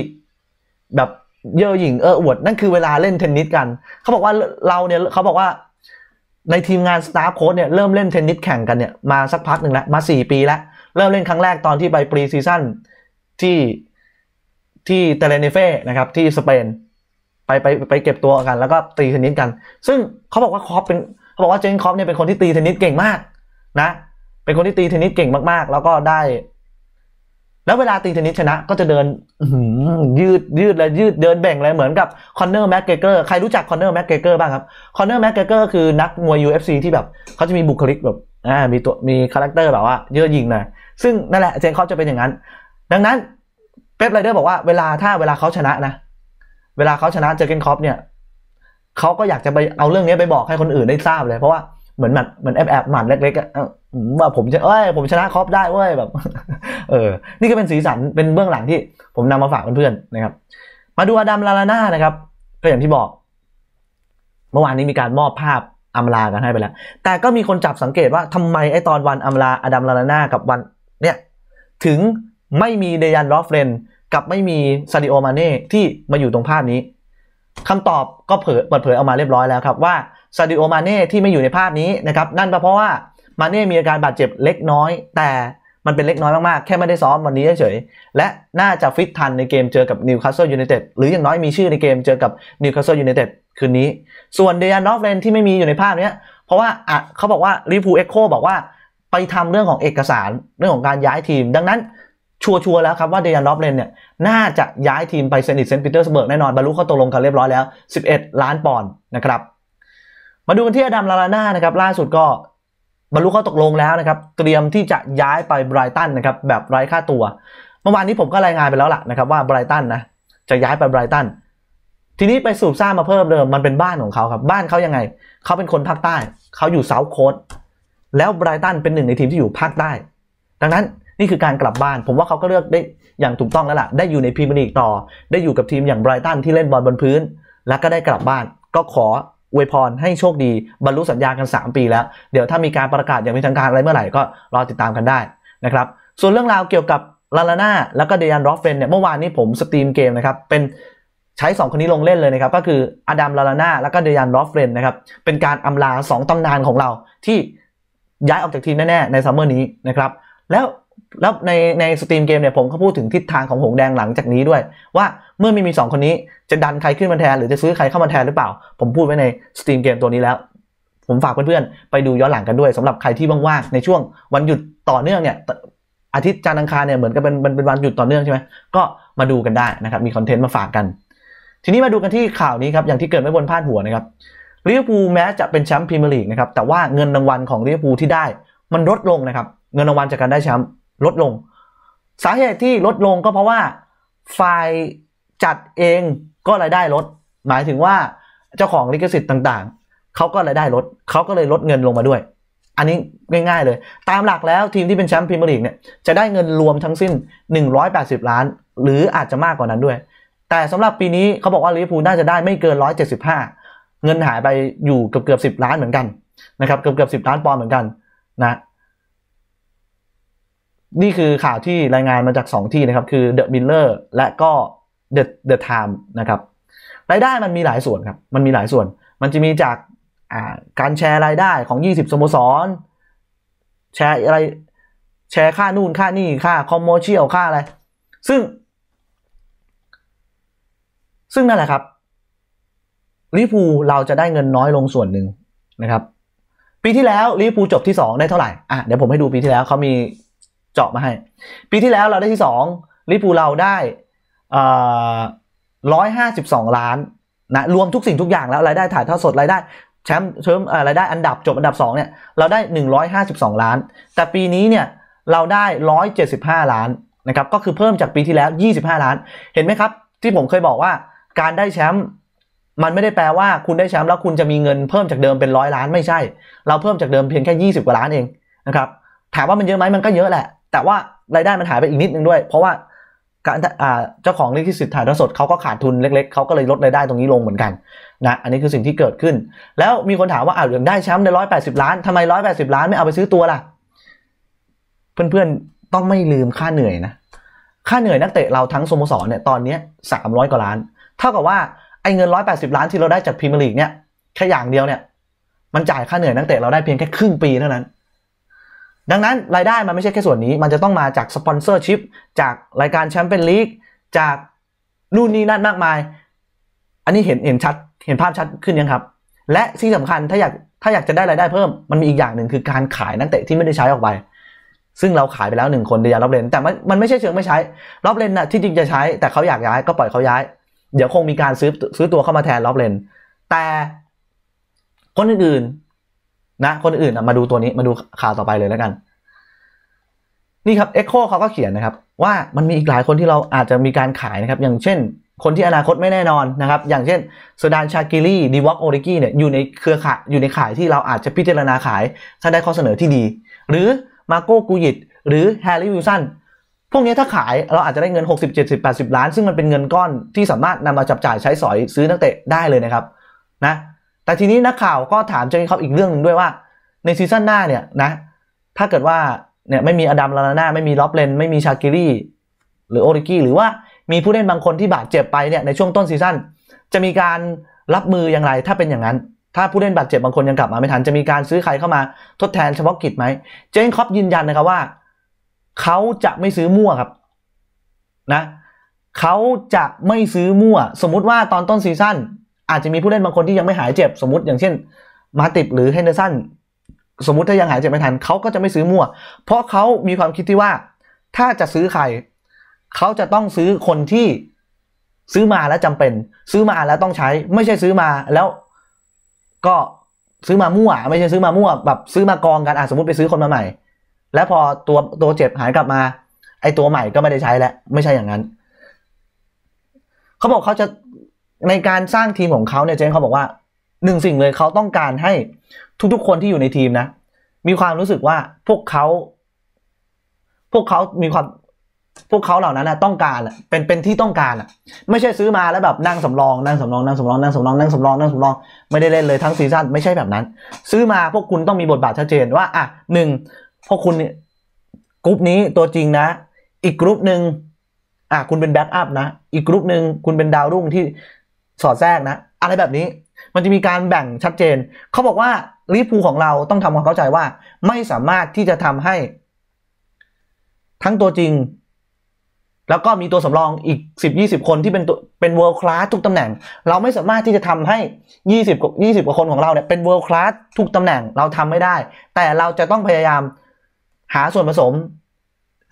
แบบเย่อหยิ่งเอออวดนั่นคือเวลาเล่นเทนนิสกัน เขาบอกว่าเราเนี่ยเขาบอกว่าในทีมงานสตาฟโค้ดเนี่ยเริ่มเล่นเทนนิสแข่งกันเนี่ยมาสักพักหนึ่งแล้ว มาสี่ปีแล้ว เริ่มเล่นครั้งแรกตอนที่ไปปรีซีซั่นที่ที่เตเลเนเฟ่นะครับที่สเปนไปไปไปเก็บตัวกัน แล้วก็ตีเทนนิสกัน ซึ่งเขาบอกว่าคอปเป็นเขาบอกว่าเจนคอปเนี่ยเป็นคนที่ตีเทนนิสเก่งมากนะเป็นคนที่ตีเทนนิสเก่งมากๆ แล้วก็ได้แล้วเวลาตีเทนนิสชนะก็จะเดินยืดยืดและยืดเดินแบ่งอะไรเหมือนกับคอนเนอร์แม็กเกอร์ใครรู้จักคอนเนอร์แม็กเกอร์บ้างครับคอนเนอร์แม็กเกอร์คือนักมวย UFC ที่แบบเขาจะมีบุคลิกแบบอ่ามีตัวมีคาแรคเตอร์แบบว่าเยอะยิงหน่อยซึ่งนั่นแหละ เจนเขาจะเป็นอย่างนั้น ดังนั้นเป๊ปไรเดอร์บอกว่าเวลาถ้าเวลาเขาชนะนะ เวลาเขาชนะเจอเกนคอปเนี่ยเขาก็อยากจะไปเอาเรื่องนี้ไปบอกให้คนอื่นได้ทราบ เลยเพราะว่าเหมือนแบบเหมือนแอบแอบหมัดเล็กๆว่าผมจะเอ้ย ผมชนะคอปได้เว้ยแบบเออ นี่ก็เป็นสีสันเป็นเบื้องหลังที่ผมนำมาฝากเพื่อนๆนะครับ มาดูอดัมลาลาน่านะครับ ก็อย่างที่บอก เมื่อวานนี้มีการมอบภาพอัมลากันให้ไปแล้ว แต่ก็มีคนจับสังเกตว่าทำไมไอตอนวันอัมลาอดัมลาลาน่ากับวัน เนี่ย ถึงไม่มีเดยันรอฟเรนกับไม่มีซาดิโอมาเน่ที่มาอยู่ตรงภาพนี้ คำตอบก็เผยเปิดเผยออกมาเรียบร้อยแล้วครับว่าซาดิโอมาเน่ที่ไม่อยู่ในภาพนี้นะครับ นั่นเพราะว่ามาเน่มีอาการบาดเจ็บเล็กน้อย แต่มันเป็นเล็กน้อยมากๆ แค่ไม่ได้ซ้อมวันนี้เฉยๆและน่าจะฟิตทันในเกมเจอกับนิวคาสเซิลยูไนเต็ดหรืออย่างน้อยมีชื่อในเกมเจอกับนิวคาสเซิลยูไนเต็ดคืนนี้ ส่วนเดียนอฟเลนที่ไม่มีอยู่ในภาพนี้ เพราะว่า อ่ะ เขาบอกว่าลิฟูเอ็กโคบอกว่าไปทำเรื่องของเอกสารเรื่องของการย้ายทีมดังนั้นชัวร์แล้วครับว่าเดียนอฟเลนเนี่ยน่าจะย้ายทีมไปเซนต์อิตเซนต์ปีเตอร์สเบิร์กแน่นอนบรรลุข้อตกลงกันเรียบร้อยแล้ว 11 ล้านปอนด์นะครับมาดูกันที่อดัมลาลาน่านะครับ ล่าสุดก็บรรลุข้อตกลงแล้วนะครับ เตรียมที่จะย้ายไปไบรตันนะครับ แบบไร้ค่าตัวเมื่อวานนี้ผมก็รายงานไปแล้วล่ะนะครับว่าไบรตันนะจะย้ายไปไบรตันทีนี้ไปสืบทราบมาเพิ่มเดิมมันเป็นบ้านของเขาครับ บ้านเขายังไง เขาเป็นคนภาคใต้ เขาอยู่เซาท์โคสต์แล้วไบรตันเป็นหนึ่งในทีมที่อยู่ภาคใต้ดังนั้นนี่คือการกลับบ้าน ผมว่าเขาก็เลือกได้อย่างถูกต้องแล้วล่ะได้อยู่ในพรีเมียร์ลีกต่อได้อยู่กับทีมอย่างไบรตันที่เล่นบอลบนพื้น แล้วก็ได้กลับบ้านก็ขออวยพรให้โชคดีบรรลุสัญญากัน 3 ปีแล้ว เดี๋ยวถ้ามีการประกาศอย่างเป็นทางการอะไรเมื่อไหร่ก็รอติดตามกันได้นะครับส่วนเรื่องราวเกี่ยวกับลาลาน่าแล้วก็เดยันรอฟเฟนเนี่ยเมื่อวานนี้ผมสตรีมเกมนะครับเป็นใช้ 2คนนี้ลงเล่นเลยนะครับก็คืออดัมลาลาน่าแล้วก็เดยันรอฟเฟนนะครับเป็นการอำลา 2 ตำนานของเราที่ย้ายออกจากทีมแน่ๆในซัมเมอร์นี้นะครับแล้วแล้วในในสตรีมเกมเนี่ยผมก็พูดถึงทิศทางของหงแดงหลังจากนี้ด้วย ว่าเมื่อมีมี 2 คนนี้จะดันใครขึ้นมาแทน หรือจะซื้อใครเข้ามาแทนหรือเปล่า ผมพูดไว้ในสตรีมเกมตัวนี้แล้ว ผมฝากเพื่อนๆ ไปดูย้อนหลังกันด้วย สำหรับใครที่ว่างๆ ในช่วงวันหยุดต่อเนื่องเนี่ยอาทิตย์จันทร์อังคารเนี่ยเหมือนกับเป็นเป็นวันหยุดต่อเนื่องใช่ไหมก็มาดูกันได้นะครับมีคอนเทนต์มาฝากกัน ทีนี้มาดูกันที่ข่าวนี้ครับอย่างที่เกิดไม่บนพาดหัวนะครับลิเวอร์พูลแม้จะเป็นแชมป์พรีเมียร์ลีกนะครับแต่ว่าเงินรางวัลของลิเวอร์พูลที่ได้ มันลดลงนะครับเงินรางวัลจากการได้แชมป์ลดลง สาเหตุที่ลดลงก็เพราะว่าฝ่ายจัดเองก็รายได้ลด หมายถึงว่าเจ้าของลิขสิทธิ์ต่างๆ เขาก็รายได้ลดเขาก็เลยลดเงินลงมาด้วย อันนี้ง่าย ๆเลย ตามหลักแล้วทีมที่เป็นแชมป์พรีเมียร์ลีกเนี่ยจะได้เงินรวมทั้งสิ้น 180 ล้านหรืออาจจะมากกว่านั้นด้วย แต่สำหรับปีนี้เขาบอกว่าลิเวอร์พูลน่าจะได้ไม่เกิน 175 เงินหายไปอยู่เกือบเกือบสิล้านเหมือนกันนะครับ เกือบเกือบสิล้านปอนด์เหมือนกันนะนี่คือข่าวที่รายงานมาจาก 2 ที่นะครับคือเดอะมิลเลอร์และก็เดอะเดอะไทม์นะครับรายได้มันมีหลายส่วนครับมันมีหลายส่วน มันจะมีจากการแชร์รายได้ของ 20สโมสรแชร์อะไรแชร์ค่านู่นค่านี่ค่าคอมมอร์เชียลค่าอะไร ซึ่ง ซึ่งนั่นแหละครับลิฟูเราจะได้เงินน้อยลงส่วนหนึ่งนะครับปีที่แล้วลิฟูจบที่ 2 ได้เท่าไหร่อ่ะเดี๋ยวผมให้ดูปีที่แล้วเขามีเจาะมาให้ปีที่แล้วเราได้ที่สองลิปูเราได้ร้อยห้าสิบสองล้านนะรวมทุกสิ่งทุกอย่างแล้วรายได้ถ่ายทอดสดรายได้แชมป์เชิมรายได้อันดับจบอันดับ2เนี่ยเราได้152 ล้าน แต่ปีนี้เนี่ยเราได้ 175 ล้านนะครับก็คือเพิ่มจากปีที่แล้ว 25 ล้านเห็นไหมครับที่ผมเคยบอกว่าการได้แชมป์มันไม่ได้แปลว่าคุณได้แชมป์แล้วคุณจะมีเงินเพิ่มจากเดิมเป็นร้อยล้านไม่ใช่ เราเพิ่มจากเดิมเพียงแค่ 20 กว่าล้านเองนะครับถามว่ามันเยอะไหมมันก็เยอะแหละแต่ว่ารายได้มันหายไปอีกนิดนึงด้วย เพราะว่าการเจ้าของลิขสิทธิ์ถ่ายทอดสดเขาก็ขาดทุนเล็กๆเขาก็เลยลดรายได้ตรงนี้ลงเหมือนกันนะอันนี้คือสิ่งที่เกิดขึ้น แล้วมีคนถามว่าอ้าวอย่างได้แชมป์ในร้อยแปดสิบล้านทำไมร้อยแปดสิบล้านไม่เอาไปซื้อตัวล่ะ เพื่อนๆต้องไม่ลืมค่าเหนื่อยนะ ค่าเหนื่อยนักเตะเราทั้งสโมสรเนี่ยตอนนี้สามร้อยกว่าล้านเท่ากับว่าไอ้เงินร้อยแปดสิบล้านที่เราได้จากพรีเมียร์ลีกเนี่ยแค่อย่างเดียวเนี่ยมันจ่ายค่าเหนื่อยนักเตะเราได้เพียงแค่ครึ่งปีเท่านั้นดังนั้น รายได้มันไม่ใช่แค่ส่วนนี้ มันจะต้องมาจากสปอนเซอร์ชิพ จากรายการแชมเปี้ยนลีก จากนู่นนี่นั่นมากมาย อันนี้เห็นเห็นชัด เห็นภาพชัดขึ้นยังครับ และที่สำคัญถ้าอยากถ้าอยากจะได้รายได้เพิ่มมันมีอีกอย่างหนึ่งคือการขายนักเตะที่ไม่ได้ใช้ออกไป ซึ่งเราขายไปแล้วหนึ่งคนเดียร์ล็อบเลน แต่มันมันไม่ใช่เชิงไม่ใช้ล็อบเลนนะที่จริงจะใช้แต่เขาอยากย้าย ก็ปล่อยเขาย้ายเดี๋ยวคงมีการซื้อซื้อตัวเข้ามาแทนล็อบเลนแต่คนอื่นนะคนอื่นมาดูตัวนี้มาดูข่าวต่อไปเลยแล้วกัน นี่ครับเอ็กโคเขาก็เขียนนะครับ ว่ามันมีอีกหลายคนที่เราอาจจะมีการขายนะครับ อย่างเช่นคนที่อนาคตไม่แน่นอนนะครับ อย่างเช่น สดานชากิลี่ดีวอกโอริกี้เนี่ยอยู่ในเครือข่ายอยู่ในข่ายที่เราอาจจะพิจารณาขายถ้าได้ข้อเสนอที่ดี หรือมาโก้กูยิตหรือแฮร์รี่วิลสันพวกนี้ถ้าขายเราอาจจะได้เงิน 60 70 80 ล้าน ซึ่งมันเป็นเงินก้อนที่สามารถนำมาจับจ่ายใช้สอยซื้อนักเตะได้เลยนะครับ นะแต่ทีนี้นักข่าวก็ถามเจนน์ี่คล็ออีกเรื่องหนึ่งด้วยว่าในซีซั่นหน้าเนี่ยนะถ้าเกิดว่าเนี่ยไม่มีอดัมลาลาน่าไม่มีล็อบเลน ไม่มีชากิรี่หรือโอริกี้หรือว่ามีผู้เล่นบางคนที่บาดเจ็บไปเนี่ยในช่วงต้นซีซั่นจะมีการรับมืออย่างไรถ้าเป็นอย่างนั้น ถ้าผู้เล่นบาดเจ็บบางคนยังกลับมาไม่ทัน จะมีการซื้อใครเข้ามาทดแทนเฉพาะกิจไหม เจนคอปยืนยันนะครับว่าเขาจะไม่ซื้อมั่วครับนะเขาจะไม่ซื้อมั่ว สมมุติว่าตอนต้นซีซั่นอาจจะมีผู้เล่นบางคนที่ยังไม่หายเจ็บสมมติอย่างเช่นมาติดหรือเฮนเดอร์สันสมมติถ้ายังหายเจ็บไม่ทันเขาก็จะไม่ซื้อมั่ว เพราะเขามีความคิดที่ว่า ถ้าจะซื้อใครเขาจะต้องซื้อคนที่ซื้อมาแล้วจำเป็น ซื้อมาแล้วต้องใช้ ไม่ใช่ซื้อมาแล้วก็ซื้อมามั่ว ไม่ใช่ซื้อมามั่วแบบซื้อมากองกันอ่ะสมมติไปซื้อคนมาใหม่ แล้วพอตัวตัวเจ็บหายกลับมา ไอตัวใหม่ก็ไม่ได้ใช้แล้ว ไม่ใช่อย่างนั้นเขาบอกเขาจะในการสร้างทีมของเขาเนี่ยเจนเขาบอกว่าหนึ่งสิ่งเลยเขาต้องการให้ทุกๆ คนที่อยู่ในทีมนะ มีความรู้สึกว่าพวกเขาพวกเขามีความ พวกเขาเหล่านั้นนะต้องการเป็นเป็นที่ต้องการอ่ะไม่ใช่ซื้อ มาแล้วแบบนั่งสำรอง นั่งสำรองนั่งสำรองนั่งสำรองนั่งสำรองนั่งสำรองไม่ได้เล่นเลยทั้งซีซั่นไม่ใช่แบบนั้น ซื้อมาพวกคุณต้องมีบทบาทชัดเจนว่าอ่ะหนึ่งพวกคุณกรุ๊ปนี้ตัวจริงนะอีกกรุ๊ปหนึ่งอ่ะคุณเป็นแบ็กอัพนะอีกกรุ๊ปหนึ่งคุณเป็นดาวรุ่งที่สอดแทรกนะอะไรแบบนี้มันจะมีการแบ่งชัดเจนเขาบอกว่าลิฟูของเราต้องทำความเข้าใจว่า ไม่สามารถที่จะทำให้ ทั้งตัวจริง แล้วก็มีตัวสำรองอีก10-20 คนที่เป็นเป็นเวิลด์คลาสทุกตำแหน่ง เราไม่สามารถที่จะทำให้ 20่ส20กว่าคนของเราเนี่ยเป็นเวิลด์คลาสทุกตำแหน่งเราทำไม่ได้ แต่เราจะต้องพยายามหาส่วนผสม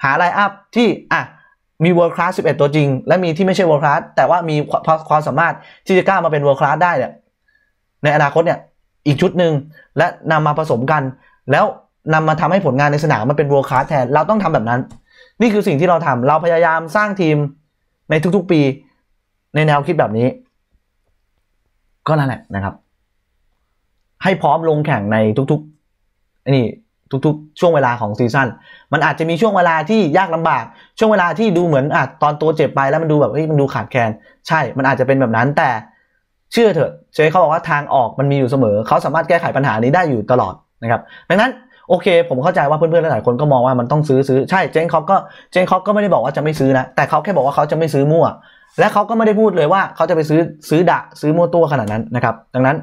หาไลน์อัพที่อ่ะมี world class 11 ตัวจริง และมีที่ไม่ใช่ world class แต่ว่ามีความสามารถที่จะกล้ามาเป็น world class ได้เนี่ยในอนาคตเนี่ย อีกชุดหนึ่งและนำมาผสมกัน แล้วนำมาทำให้ผลงานในสนามมันเป็น world class แทนเราต้องทำแบบนั้น นี่คือสิ่งที่เราทำเราพยายามสร้างทีมในทุกๆปีในแนวคิดแบบนี้ ก็นั่นแหละนะครับ ให้พร้อมลงแข่งในทุกๆนี่ทุกๆช่วงเวลาของซีซั่นมันอาจจะมีช่วงเวลาที่ยากลำบาก ช่วงเวลาที่ดูเหมือนอ่ะตอนตัวเจ็บไปแล้วมันดูแบบเฮ้ยมันดูขาดแคลนใช่ มันอาจจะเป็นแบบนั้นแต่เชื่อเถอะเจยเขาบอกว่าทางออกมันมีอยู่เสมอ เขาสามารถแก้ไขปัญหานี้ได้อยู่ตลอดนะครับดังนั้นโอเค ผมเข้าใจว่าเพื่อนๆ หลายคนก็มองว่ามันต้องซื้อซื้อใช่ เจนคอปก็เจนคอปก็ไม่ได้บอกว่าจะไม่ซื้อนะแต่เขาแค่บอกว่าเขาจะไม่ซื้อมั่ว และเขาก็ไม่ได้พูดเลยว่าเขาจะไปซื้อซื้อดะซื้อมั่วตัวขนาดนั้นนะครับ ดังนั้น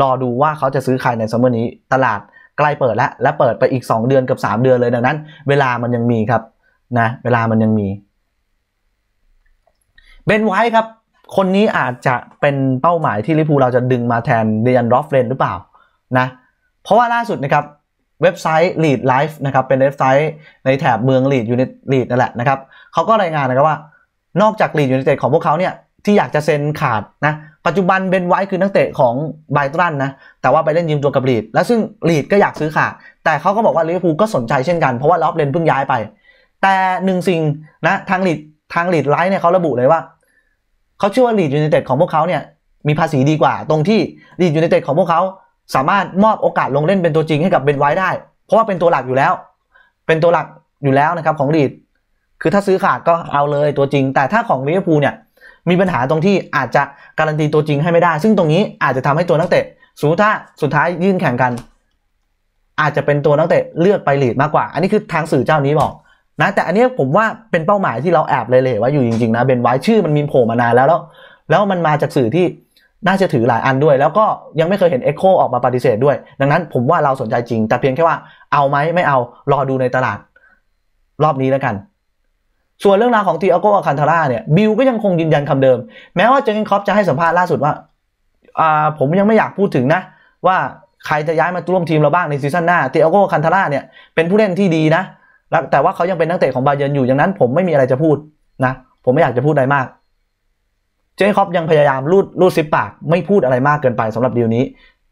รอดูว่าเขาจะซื้อใครในซัมเมอร์นี้ตลาดใกล้เปิดแล้ว และเปิดไปอีก 2 เดือนกับ 3 เดือนเลยดังนั้น เวลามันยังมีครับนะเวลามันยังมีเบนไว้ครับ คนนี้อาจจะเป็นเป้าหมายที่ลิพูเราจะดึงมาแทนเดยันรอฟเรนหรือเปล่านะเพราะว่าล่าสุดนะครับ เว็บไซต์ Lead Life นะครับเป็นเว็บไซต์ในแถบเมือง Lead ยูนิต Lead นั่นแหละนะครับเขาก็รายงานนะครับว่า นอกจาก Lead ยูนิเต็ดของพวกเขาเนี่ยที่อยากจะเซ็นขาดนะปัจจุบันเบนไวท์คือนักเตะของไบรตันนะแต่ว่าไปเล่นยืมตัวกับลีด และซึ่งลีดก็อยากซื้อขาดแต่เขาก็บอกว่าลิเวอร์พูลก็สนใจเช่นกันเพราะว่าล็อบเลนเพิ่งย้ายไป แต่หนึ่งสิ่งนะทางลีดทางลีดไลท์เนี่ยเขาระบุเลยว่า เขาเชื่อว่าลีดยูไนเต็ดของพวกเขาเนี่ยมีภาษีดีกว่า ตรงที่ลีดยูไนเต็ดของพวกเขาสามารถมอบโอกาสลงเล่นเป็นตัวจริงให้กับเบนไวท์ได้ เพราะว่าเป็นตัวหลักอยู่แล้ว เป็นตัวหลักอยู่แล้วนะครับของลีดคือถ้าซื้อขาดก็เอาเลยตัวจริง แต่ถ้าของลิเวอร์พูลเนี่ยมีปัญหาตรงที่อาจจะการันตีตัวจริงให้ไม่ได้ ซึ่งตรงนี้อาจจะทำให้ตัวนักเตะสูถ้าสุดท้ายยื่นแข่งกัน อาจจะเป็นตัวนักเตะเลือกไปหลีดมากกว่า อันนี้คือทางสื่อเจ้านี้บอก นะ แต่อันนี้ผมว่าเป็นเป้าหมายที่เราแอบเลยเว่าอยู่จริงๆนะเบนไว้ชื่อมันมีโผล่มานานแล้วแล้ว แล้วมันมาจากสื่อที่น่าจะถือหลายอันด้วย แล้วก็ยังไม่เคยเห็นเอ็กโคออกมาปฏิเสธด้วย ดังนั้นผมว่าเราสนใจจริง แต่เพียงแค่ว่าเอาไหมไม่เอารอดูในตลาด รอบนี้แล้วกันส่วนเรื่องราวของตีอาโกอาคันทาร่าเนี่ยบิลก็ยังคงยืนยันคำเดิม แม้ว่าเจนคอปจะให้สัมภาษณ์ล่าสุดว่าอ่า ผมยังไม่อยากพูดถึงนะ ว่าใครจะย้ายมาร่วมทีมเราบ้างในซีซั่นหน้าตีอาโกคันทาร่าเนี่ยเป็นผู้เล่นที่ดีนะ แต่ว่าเขายังเป็นนักเตะของบาเยนอยู่ อย่างนั้นผมไม่มีอะไรจะพูดนะผมไม่อยากจะพูดอะไรมาก เจนคอปยังพยายามรูดรูดซิปปากไม่พูดอะไรมากเกินไปสำหรับดีลนี้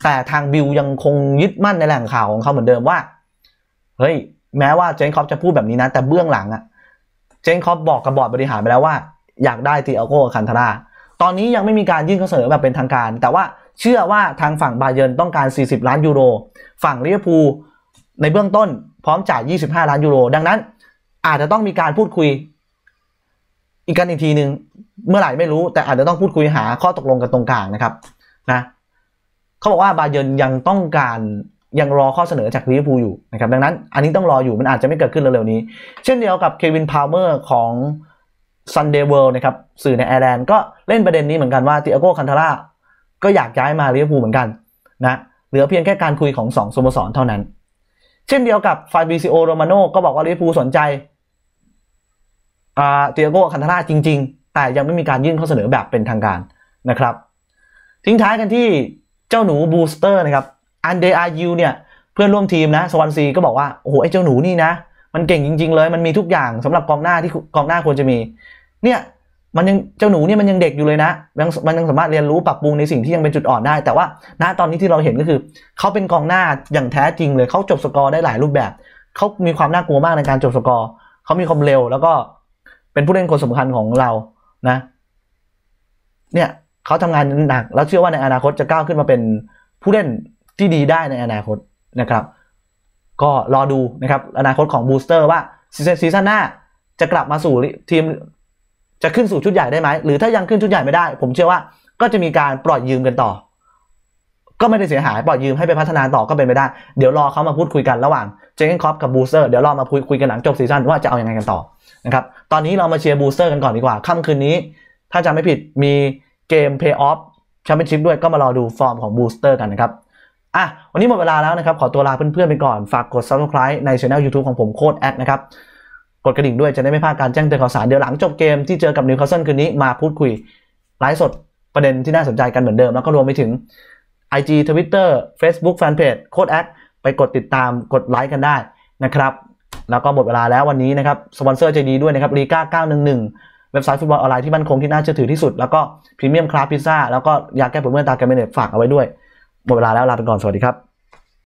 แต่ทางบิลยังคงยึดมั่นในแหล่งข่าวของเขาเหมือนเดิมว่าเฮ้ยแม้ว่าเจนคอปจะพูดแบบนี้นะแต่เบื้องหลังอะจนคอปบอกกับบอร์ดบริหารไปแล้วว่า อยากได้ตีอาโก้คันธารา ตอนนี้ยังไม่มีการยื่นข้อเสนอแบบเป็นทางการ แต่ว่าเชื่อว่าทางฝั่งบาเยิร์นต้องการ 40 ล้านยูโร ฝั่งลิเวอร์พูลในเบื้องต้น พร้อมจ่าย 25 ล้านยูโร ดังนั้น อาจจะต้องมีการพูดคุย อีกกันอีกทีหนึ่งเมื่อไหร่ไม่รู้ แต่อาจจะต้องพูดคุยหาข้อตกลงกันตรงกลางนะครับนะเขาบอกว่าบาเยิร์นยังต้องการยังรอข้อเสนอจากลิเวอร์พูลอยู่นะครับดังนั้น อันนี้ต้องรออยู่มันอาจจะไม่เกิดขึ้นเร็วๆนี้เช่นเดียวกับเควินพาวเมอร์ของ Sunday World นะครับ สื่อในแอร์แลนด์ก็เล่นประเด็นนี้เหมือนกันว่าติอาโก้คันทาร่าก็อยากย้ายมาลิเวอร์พูลเหมือนกันนะเหลือเพียงแค่การคุยของ 2สโมสรเท่านั้น เช่นเดียวกับฟาบิซิโอโรมาโนก็บอกว่าลิเวอร์พูลสนใจติอาโก้คันทาร่าจริงๆ แต่ยังไม่มีการยื่นข้อเสนอแบบเป็นทางการนะครับทิ้งท้ายกันที่เจ้าหนูบูสเตอร์นะครับอันเดอายูเนี่ยเพื่อนร่วมทีมนะสวอนซีก็บอกว่าโอ้โหไอ้เจ้าหนูนี่นะ มันเก่งจริง ๆ เลย มันมีทุกอย่างสำหรับกองหน้าที่กองหน้าควรจะมีเนี่ยมันยังเจ้าหนูเนี่ยมันยังเด็กอยู่เลยนะยังมันยังสามารถเรียนรู้ปรับปรุงในสิ่งที่ยังเป็นจุดอ่อนได้ แต่ว่าณตอนนี้ที่เราเห็นก็คือ เขาเป็นกองหน้าอย่างแท้จริงเลยเขาจบสกอร์ได้หลายรูปแบบ เขามีความน่ากลัวมากในการจบสกอร์เขามีความเร็ว แล้วก็เป็นผู้เล่นคนสำคัญของเรานะเนี่ยเขาทำงานหนักแล้วเชื่อว่าในอนาคตจะก้าวขึ้นมาเป็นผู้เล่นที่ดีได้ในอนาคตนะครับก็รอดูนะครับอนาคตของบูสเตอร์ว่าซีซั่นหน้าจะกลับมาสู่ทีม จะขึ้นสู่ชุดใหญ่ได้ไหม หรือถ้ายังขึ้นชุดใหญ่ไม่ได้ ผมเชื่อว่าก็จะมีการปล่อยยืมกันต่อ ก็ไม่ได้เสียหายปล่อยยืมให้ไปพัฒนาต่อก็เป็นไปได้ เดี๋ยวรอเขามาพูดคุยกัน ระหว่างเจนคอปกับบูสเตอร์เดี๋ยวรอมาคุยคุยกันหลังจบซีซั่นว่าจะเอาอยัางไงกันต่อนะครับตอนนี้เรามาเชียร์บูสเตอร์กันก่อนดีกว่าค่ำคืนนี้ถ้าจำไม่ผิดมีเกมเพย์ออฟแชมเปี้ยนชิพด้วยก็มารอดูฟอร์มของบูสเตอร์กันนะครับอ่ะ วันนี้หมดเวลาแล้วนะครับ ขอตัวลาเพื่อนๆไปก่อนฝากกด subscribe ในช่อง YouTube ของผมโคดแอดนะครับ กดกระดิ่งด้วยจะได้ไม่พลาดการแจ้งเตือนข่าวสาร เดี๋ยวหลังจบเกมที่เจอกับนิวคาสเซิลคืนนี้ มาพูดคุยไลฟ์สดประเด็นที่น่าสนใจกันเหมือนเดิม แล้วก็รวมไปถึง IG Twitter Facebook Fanpage โคดแอดไปกดติดตามกดไลค์กันได้นะครับ แล้วก็หมดเวลาแล้ววันนี้นะครับสปอนเซอร์ใจดีด้วยนะครับลีก้า911เว็บไซต์ฟุตบอลออนไลน์ที่มั่นคงที่น่าเชื่อถือที่สุด แล้วก็พรีเมียมคลาสพิซซ่าแล้วก็ยาแก้ปวดเมื่อยตาแกเมเนตฝากเอาไว้ด้วยหมดเวลาแล้วลาไปก่อน สวัสดีครับ